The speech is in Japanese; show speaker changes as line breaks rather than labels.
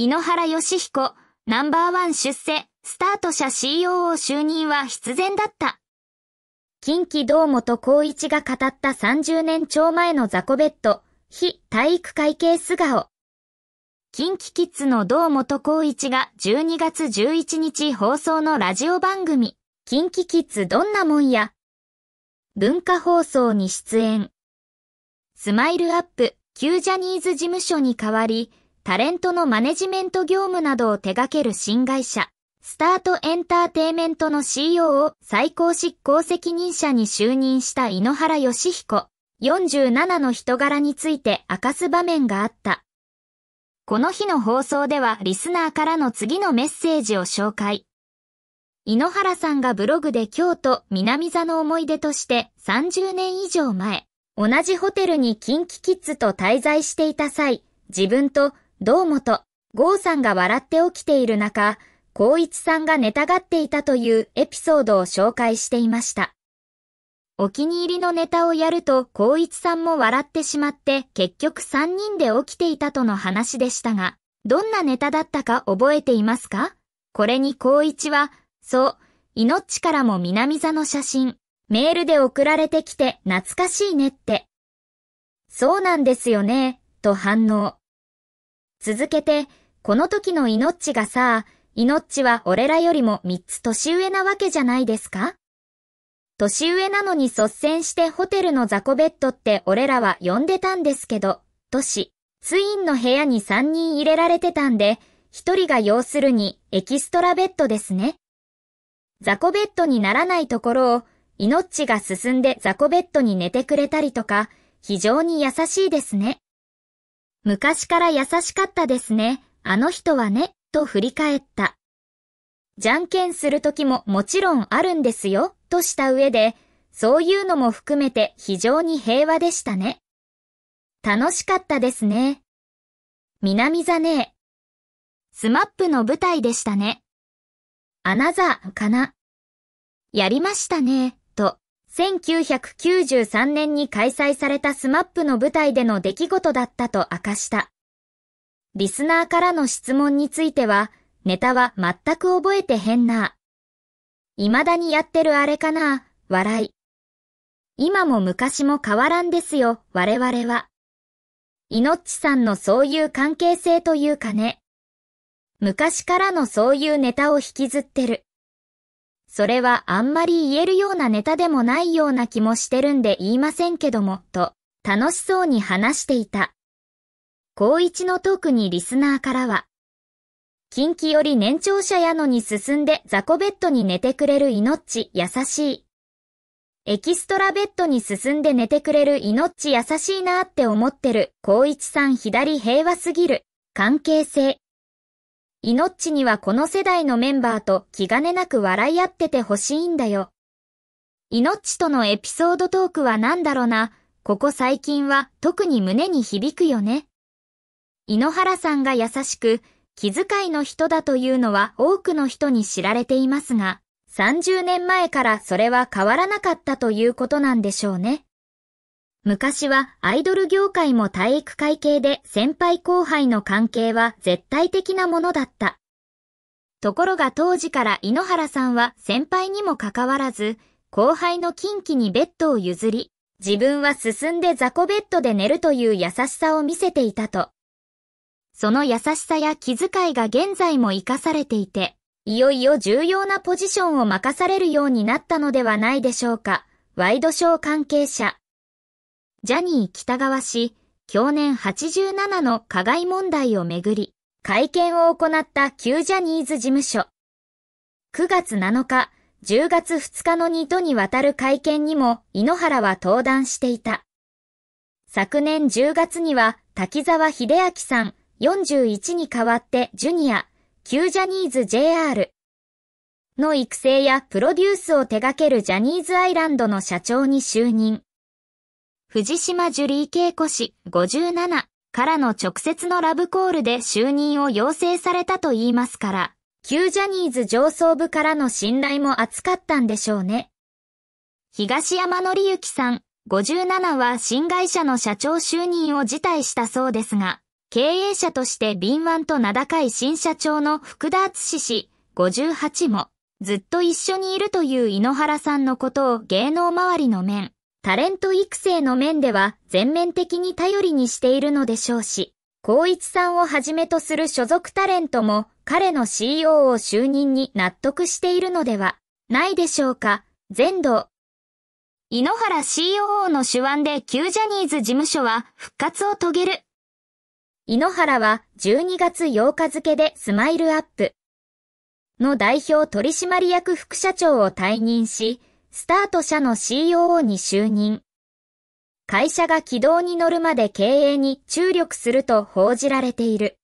井ノ原義彦、ナンバーワン出世、スタート者 COO 就任は必然だった。近畿堂本光一が語った30年超前のザコベット、非体育会系素顔。近畿キッズの堂本光一が12月11日放送のラジオ番組、近畿キッズどんなもんや、文化放送に出演。スマイルアップ、旧ジャニーズ事務所に代わり、タレントのマネジメント業務などを手掛ける新会社、スタートエンターテイメントの CEO を最高執行責任者に就任した井ノ原義彦、47の人柄について明かす場面があった。この日の放送ではリスナーからの次のメッセージを紹介。井ノ原さんがブログで京都南座の思い出として30年以上前、同じホテルに近畿キッズと滞在していた際、自分と堂本、郷さんが笑って起きている中、光一さんが寝たがっていたというエピソードを紹介していました。お気に入りのネタをやると光一さんも笑ってしまって結局3人で起きていたとの話でしたが、どんなネタだったか覚えていますかこれに光一は、そう、命からも南座の写真、メールで送られてきて懐かしいねって。そうなんですよね、と反応。続けて、この時のイノッチがさ、イノッチは俺らよりも3つ年上なわけじゃないですか年上なのに率先してホテルの雑魚ベッドって俺らは呼んでたんですけど、都市、ツインの部屋に3人入れられてたんで、1人が要するにエキストラベッドですね。雑魚ベッドにならないところを、イノッチが進んで雑魚ベッドに寝てくれたりとか、非常に優しいですね。昔から優しかったですね、あの人はね、と振り返った。じゃんけんするときももちろんあるんですよ、とした上で、そういうのも含めて非常に平和でしたね。楽しかったですね。南座ねえ。スマップの舞台でしたね。アナザーかな。やりましたね。1993年に開催されたスマップの舞台での出来事だったと明かした。リスナーからの質問については、ネタは全く覚えてへんな。未だにやってるあれかな、笑い。今も昔も変わらんですよ、我々は。いのっちさんのそういう関係性というかね。昔からのそういうネタを引きずってる。それはあんまり言えるようなネタでもないような気もしてるんで言いませんけども、と、楽しそうに話していた。高一のトークにリスナーからは、近畿より年長者やのに進んで雑魚ベッドに寝てくれる命優しい。エキストラベッドに進んで寝てくれる命優しいなって思ってる。高一さん左平和すぎる。関係性。イノッチにはこの世代のメンバーと気兼ねなく笑い合っててほしいんだよ。イノッチとのエピソードトークは何だろうな、ここ最近は特に胸に響くよね。井ノ原さんが優しく、気遣いの人だというのは多くの人に知られていますが、30年前からそれは変わらなかったということなんでしょうね。昔はアイドル業界も体育会系で先輩後輩の関係は絶対的なものだった。ところが当時から井ノ原さんは先輩にもかかわらず、後輩の近畿にベッドを譲り、自分は進んで雑魚ベッドで寝るという優しさを見せていたと。その優しさや気遣いが現在も活かされていて、いよいよ重要なポジションを任されるようになったのではないでしょうか。ワイドショー関係者。ジャニー北川氏、去年87の加害問題をめぐり、会見を行った旧ジャニーズ事務所。9月7日、10月2日の2度にわたる会見にも井ノ原は登壇していた。昨年10月には滝沢秀明さん41に代わってジュニア、旧ジャニーズ JR の育成やプロデュースを手掛けるジャニーズアイランドの社長に就任。藤島ジュリー恵子氏57からの直接のラブコールで就任を要請されたと言いますから、旧ジャニーズ上層部からの信頼も厚かったんでしょうね。東山則之さん57は新会社の社長就任を辞退したそうですが、経営者として敏腕と名高い新社長の福田敦氏58も、ずっと一緒にいるという井ノ原さんのことを芸能周りの面、タレント育成の面では全面的に頼りにしているのでしょうし、光一さんをはじめとする所属タレントも彼の CEO を就任に納得しているのではないでしょうか、全土。井ノ原 COO の手腕で旧ジャニーズ事務所は復活を遂げる。井ノ原は12月8日付でスマイルアップの代表取締役副社長を退任し、スタート社の COO に就任。会社が軌道に乗るまで経営に注力すると報じられている。